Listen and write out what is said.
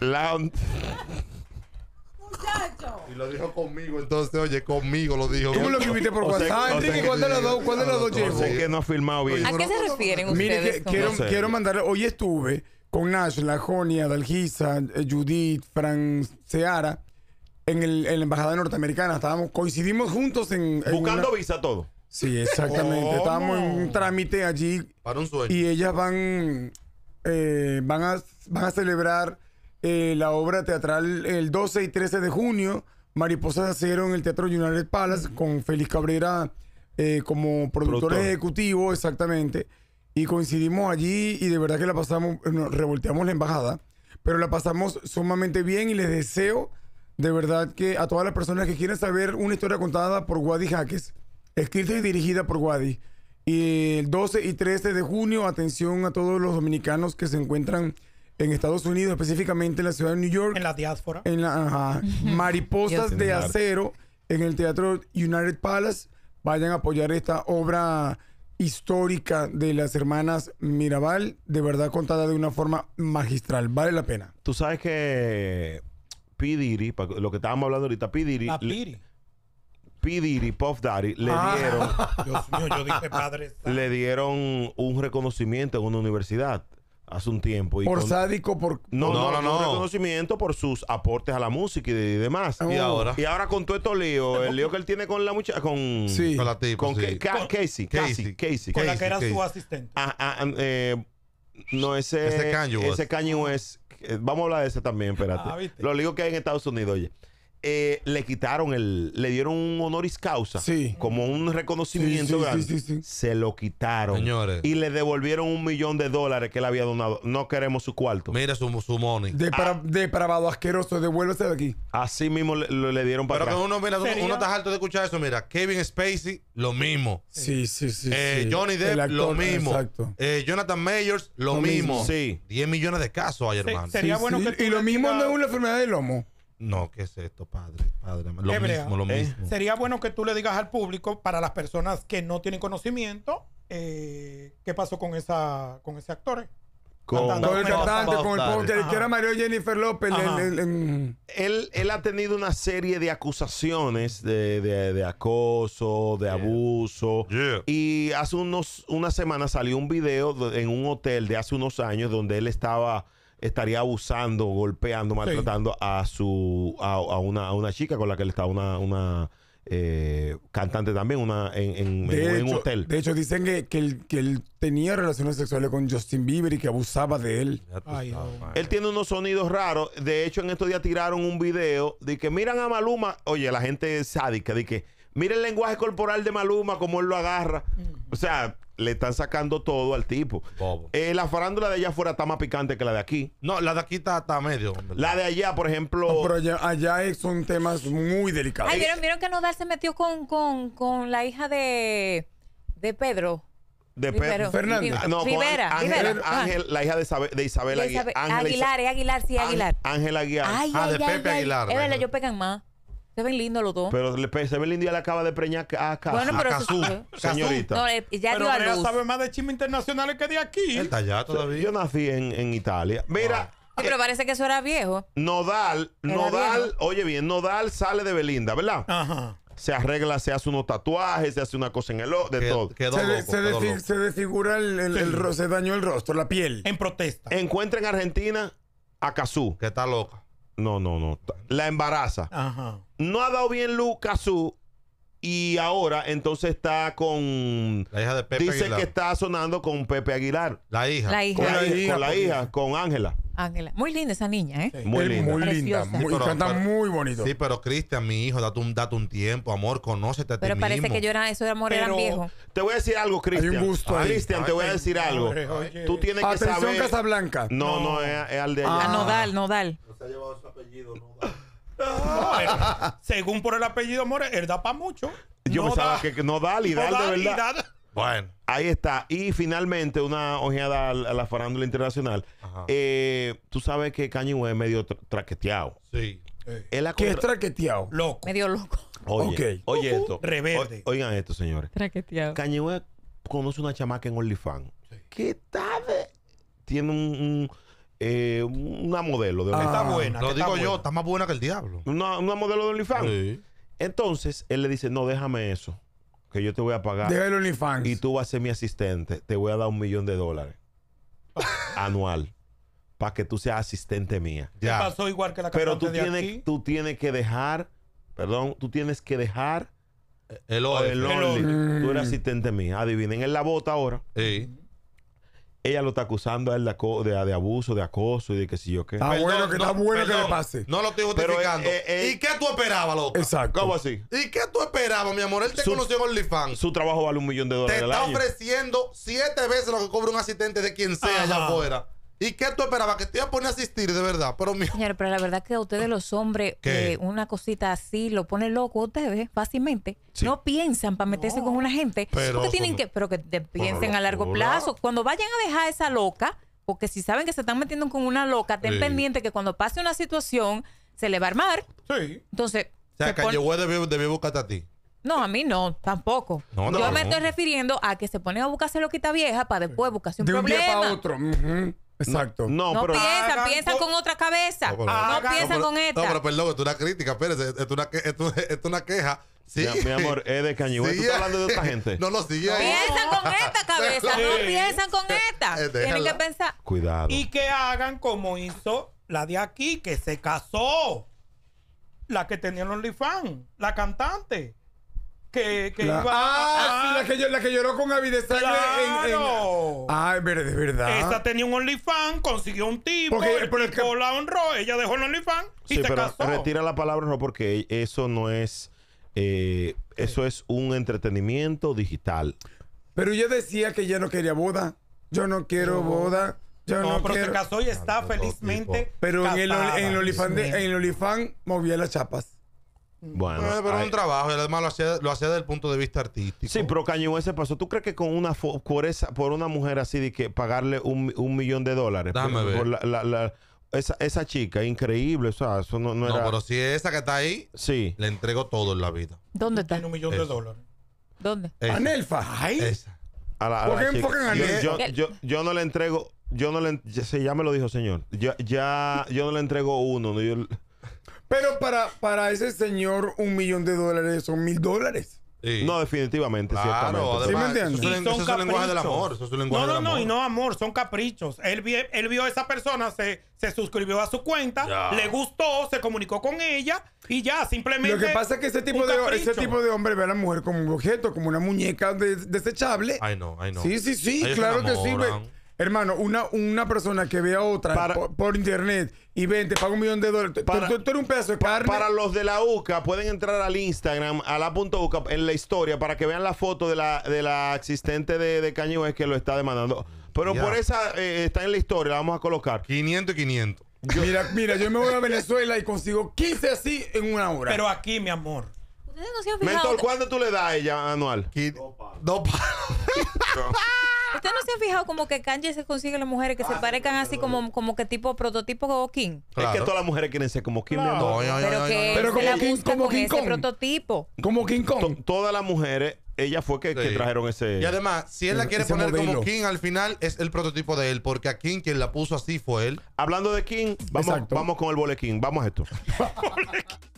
La... Muchacho. Y lo dijo conmigo, entonces, oye, conmigo lo dijo. ¿Cómo lo escribiste por WhatsApp? Enrique, ¿cuál de los dos? ¿Cuál los dos Sé que no ha filmado bien. ¿A qué se refieren ustedes? Mire, quiero, quiero mandarle, hoy estuve con Nash, La Jonia, Dalgisa, eh, Judith, Fran Seara, en, la Embajada Norteamericana. Estábamos, coincidimos juntos en. Buscando visa todo. Sí, exactamente. Estábamos en un trámite allí. Para un Y ellas van, eh, van, a, van a celebrar eh, la obra teatral el 12 y 13 de junio, Mariposas de Acero en el Teatro United Palace, con Félix Cabrera eh, como productor, ejecutivo, exactamente. Y coincidimos allí y de verdad que la pasamos, eh, revolteamos la embajada, pero la pasamos sumamente bien y les deseo de verdad que a todas las personas que quieran saber una historia contada por Wadi Jaques, escrita y dirigida por Wadi. Y el 12 y 13 de junio, atención a todos los dominicanos que se encuentran en Estados Unidos, específicamente en la ciudad de New York. En la diáspora. En la, mariposas de acero en el Teatro United Palace. Vayan a apoyar esta obra histórica de las hermanas Mirabal, de verdad contada de una forma magistral. Vale la pena. Tú sabes que P. lo que estábamos hablando ahorita, P. Diddy, La le- P. Puff Daddy, le ah. dieron Dios mío, yo dije padre. le dieron un reconocimiento en una universidad hace un tiempo. Y por sádico, por... No, no, no, reconocimiento por sus aportes a la música y, demás. Y oh. ahora. Y ahora con todo esto lío, el lío que él tiene con la muchacha, con... Sí. Con la tipa, Con, sí. con Casey, Casey, Casey, Con la que era su asistente. Ah, ah, ah, eh, no, ese... Ese caño Ese Vamos a hablar de ese también, espérate. Ah, Los líos que hay en Estados Unidos, oye. Eh, le quitaron el, le dieron un honoris causa, como un reconocimiento Se lo quitaron. Y le devolvieron un millón de dólares que él había donado. No queremos su cuarto. Mira su, su money. Ah. Depravado asqueroso, devuélvese de aquí. Así mismo le, dieron para Pero uno, mira, uno, está harto de escuchar eso. Mira, Kevin Spacey, lo mismo. Sí, sí, sí. Eh, Johnny Depp, lo mismo. Exacto. Eh, Jonathan Mayers, lo, mismo. Sí. 10 millones de casos hay, hermano. sería y, lo mismo no es una enfermedad del lomo. No, ¿qué es esto, padre? Padre, lo mismo, lo eh, mismo. sería bueno que tú le digas al público, para las personas que no tienen conocimiento, eh, qué pasó con esa con ese actor. Con, con el cantante, con el que, era Mario Jennifer López. él, él, ha tenido una serie de acusaciones de, acoso, de abuso. Y hace unos, una semana salió un video en un hotel de hace unos años donde él estaba estaría abusando, golpeando, maltratando a su a, una, a una chica con la que él estaba una, una eh, cantante también una en, en, un hotel. De hecho, dicen que, que, él, tenía relaciones sexuales con Justin Bieber y que abusaba de él. él tiene unos sonidos raros. De hecho, en estos días tiraron un video de que miran a Maluma. Oye, la gente sádica, de que mira el lenguaje corporal de Maluma, cómo él lo agarra. Mm. O sea, le están sacando todo al tipo. Eh, la farándula de allá fuera está más picante que la de aquí. No, la de aquí está, está medio. La de allá, por ejemplo. pero allá, son temas muy delicados. Ay, ¿vieron, vieron que Nodal se metió con, con, con la hija de, de Pedro. De Pedro. Fernández. No, Rivera, ah. Ángel, la hija de, Isabel, de Aguilar. es eh, Aguilar, sí, Aguilar. Ángel Aguilar. Ay, ah, de Pepe Aguilar. Es verdad, ellos pegan más. Se ven lindos los dos. Pero le, se ve lindo y le acaba de preñar a Cazú. Bueno, pero Cazú, señorita. No, eh, ya pero sabe más de chismes internacionales que de aquí. Él está allá todavía. Yo nací en, en Italia. Mira. pero eh, parece que eso era viejo. Nodal, Nodal, oye bien, Nodal sale de Belinda, ¿verdad? Ajá se arregla, se hace unos tatuajes, se hace una cosa en el ojo, de todo. se, desfigura el, el, se dañó el rostro, la piel. En protesta. Encuentra en Argentina a Cazú. Que está loca. No, no, no. La embaraza. Ajá no ha dado bien Lucasu y ahora entonces está con la hija de Pepe dice que está sonando con Pepe Aguilar la hija La hija. Con, la, hija, con Ángela Ángela. Muy linda esa niña, ¿eh? muy linda. Muy linda. y canta muy bonito. Sí, pero Cristian, mi hijo, date un, date un tiempo, amor, conócete a ti Pero parece que yo era, eso de amor era viejo te voy a decir algo Cristian Cristian te voy a decir algo tú tienes que Atención Casablanca. no no es, al de allá Ah, Ah, Nodal, Nodal según por el apellido More, él da para mucho. Yo no pensaba que no da, y de verdad. Bueno. Ahí está. Y finalmente, una ojeada a la farándula internacional. Eh, tú sabes que Kanye es medio traqueteado. Sí. ¿Qué es traqueteado? Loco. Medio loco. Oye, oye esto. oigan esto, señores. Traqueteado. Kanye conoce una chamaca en OnlyFans. ¿Qué tal? Tiene un eh, una modelo de está ah, buena. Lo digo yo, está más buena que el diablo. Una, modelo de OnlyFans. Entonces, él le dice, no, déjame eso, que yo te voy a pagar. Y tú vas a ser mi asistente. Te voy a dar un millón de dólares anual para que tú seas asistente mía. Ya. pasó igual que la Pero tú tienes, tú tienes que dejar, perdón, tú tienes que dejar... El, el, Tú eres asistente mía. Adivinen, en la bota ahora. Sí ella lo está acusando a él de, abuso, de acoso y de qué sé yo qué. Está bueno, que, está bueno que le pase. No lo estoy eh, justificando. Eh, eh, ¿Y qué tú esperabas, loco? Exacto. ¿Cómo así? ¿Y qué tú esperabas, mi amor? Él te conoció en OnlyFans. Su trabajo vale un millón de dólares. Te está ofreciendo siete veces lo que cobra un asistente de quien sea allá afuera. ¿Y qué tú esperabas? Que te iba a poner a asistir, de verdad. Pero Señor, pero la verdad que a ustedes los hombres, eh, una cosita así, lo pone loco ustedes fácilmente. No piensan para meterse con una gente. Pero tienen que, pero que piensen a largo plazo. Cuando vayan a dejar esa loca, porque si saben que se están metiendo con una loca, ten pendiente que cuando pase una situación, se le va a armar. Sí. Entonces. O sea, que pone... a ti. No, a mí no, tampoco. yo me estoy refiriendo a que se ponen a buscarse loquita vieja para después buscarse un, de un Día para otro. Exacto. No, pero, piensan, piensan con, otra cabeza. no, piensan con esta. No, pero perdón, esto es una crítica, espérense, esto es una, una queja. Sí. Mi, amor, es de Kanye estás hablando de otra gente? No, lo sigue ahí. Piensan con esta cabeza, no piensan con esta. Eh, Tienen que pensar. Cuidado. Y que hagan como hizo la de aquí, que se casó. La que tenía el OnlyFans, la cantante la, ah, ah. la, que, lloró con Abby de claro. en, de verdad. Esa tenía un OnlyFans, consiguió un tipo, porque, la honró, ella dejó el OnlyFans y se pero casó. retira la palabra no porque eso no es... Eh, eso es un entretenimiento digital. Pero yo decía que ya no quería boda. Yo no quiero boda. no, pero se casó y está felizmente. Pero en el, en el Olifán, movía las chapas. Bueno, eh, pero es un trabajo, y además lo hacía, lo hacía desde el punto de vista artístico. Sí, pero Kanye ese se pasó. ¿Tú crees que con una por, esa, por una mujer así de que pagarle un, millón de dólares esa, esa chica, increíble, o sea, eso no, no, no pero si es esa que está ahí, le entrego todo en la vida. ¿Dónde está? Tiene un millón de dólares. ¿Dónde? Anelfa. Ahí. A la, ¿Por qué yo, yo, no le entrego, yo no le, ya, ya me lo dijo señor. Ya, ya, yo no le entrego uno, pero para, para ese señor, un millón de dólares son mil dólares. No, definitivamente, claro, Además, ¿Sí me Eso, es, lenguaje del amor. no, no, no, y no amor, son caprichos. Él, él vio a esa persona, se, se suscribió a su cuenta, le gustó, se comunicó con ella y ya, simplemente. Lo que pasa es que ese tipo, de, ese tipo de hombre ve a la mujer como un objeto, como una muñeca desechable. Ay, no, ay, no. Sí, sí, sí, claro que sí. Hermano, una, una persona que vea otra por, internet y vente te paga un millón de dólares. Para, un Para los de la UCA, pueden entrar al Instagram, a la punto en la historia, para que vean la foto de la, de la asistente de, de que lo está demandando. Pero por esa eh, está en la historia, la vamos a colocar. 500 y 500. mira, mira, yo me voy a Venezuela y consigo 15 así en una hora. Pero aquí, mi amor. Mentor, ¿cuánto tú le das a ella anual? Dos palos. usted no se han fijado como que Kanye se consigue las mujeres que se parezcan así como, como que tipo prototipo como King. Es que todas las mujeres quieren ser como Kim. No, pero como, King, como con prototipo. Como King Kong. todas las mujeres ella fue que, trajeron ese. Y además, si él la quiere poner como King, al final es el prototipo de él, porque a King quien la puso así fue él. Hablando de King, vamos, con el bolequín. Vamos a esto.